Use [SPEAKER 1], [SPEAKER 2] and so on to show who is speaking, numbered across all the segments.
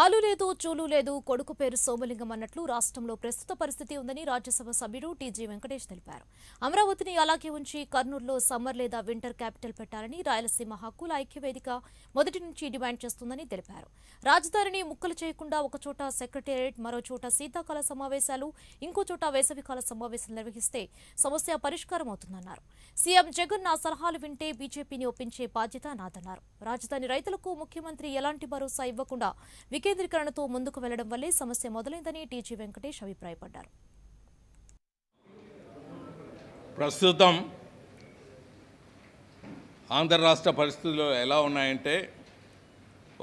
[SPEAKER 1] ఆలు లేదు చూలు లేదు కొడుకు పేరు సోమలింగం అన్నట్లు రాష్ట్రంలో ప్రస్తుత పరిస్థితి ఉందని రాజ్యసభ సభ్యుడు టీజీ వెంకటేష్ తెలిపారు అమరావతిని అలాగే ఉంచి కర్నూలులో సమ్మర్ లేదా వింటర్ క్యాపిటల్ పెట్టాలని రాయలసీమ హక్కుల ఐక్యవేదిక మొదటి నుంచి డిమాండ్ చేస్తుందని తెలిపారు రాజధానిని ముక్కలు చేయకుండా ఒకచోట సెక్రటేరియట్ మరోచోట శీతాకాల సమావేశాలు ఇంకోచోట వేసవికాల సమావేశాలు నిర్వహిస్తే సమస్య పరిష్కారం అవుతుందన్నారు సీఎం జగన్ నా సలహాలు వింటే బీజేపీని ఒప్పించే బాధ్యత నాదన్నారు రాజధాని రైతులకు ముఖ్యమంత్రి ఎలాంటి భరోసా ఇవ్వకుండా వికేంద్రీకరణతో ముందుకు వెళ్లడం వల్లే సమస్య మొదలైందని టీజీ వెంకటేష్ అభిప్రాయపడ్డారు
[SPEAKER 2] ప్రస్తుతం
[SPEAKER 3] ఆంధ్ర రాష్ట్ర పరిస్థితులు ఎలా ఉన్నాయంటే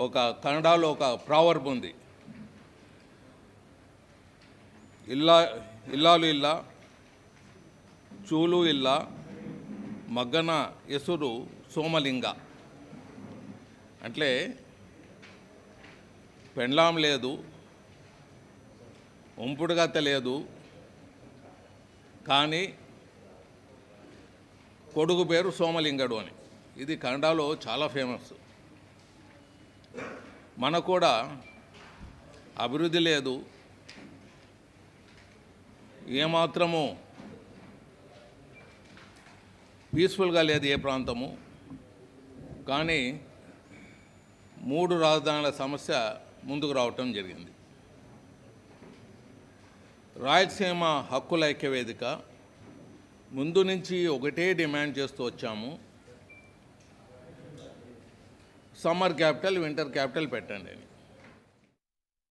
[SPEAKER 3] ఒక కన్నడలో ఒక ప్రావర్బ్ ఉంది ఇల్లా ఇల్లాలు ఇల్లా చూలు ఇల్లా మగ్గన ఎసురు సోమలింగ అంటే పెండ్లాం లేదు ఉంపుడుగత లేదు కానీ కొడుకు పేరు సోమలింగడు అని ఇది కన్నడలో చాలా ఫేమస్ మనకు కూడా అభివృద్ధి లేదు ఏమాత్రము పీస్ఫుల్గా లేదు ఏ ప్రాంతము కానీ మూడు రాజధానుల సమస్య ముందుకు రావటం జరిగింది రాయలసీమ హక్కుల ఐక్యవేదిక ముందు నుంచి ఒకటే డిమాండ్ చేస్తూ వచ్చాము సమ్మర్ క్యాపిటల్ వింటర్ క్యాపిటల్ పెట్టండి అని